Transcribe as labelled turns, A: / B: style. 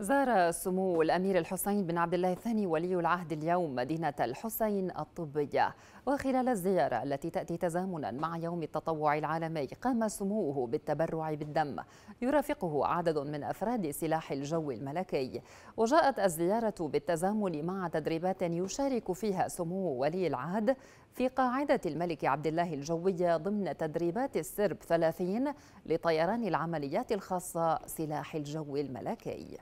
A: زار سمو الأمير الحسين بن عبد الله الثاني ولي العهد اليوم مدينة الحسين الطبية وخلال الزيارة التي تأتي تزامنا مع يوم التطوع العالمي قام سموه بالتبرع بالدم يرافقه عدد من أفراد سلاح الجو الملكي وجاءت الزيارة بالتزامن مع تدريبات يشارك فيها سمو ولي العهد في قاعدة الملك عبد الله الجوية ضمن تدريبات السرب 30 لطيران العمليات الخاصة سلاح الجو الملكي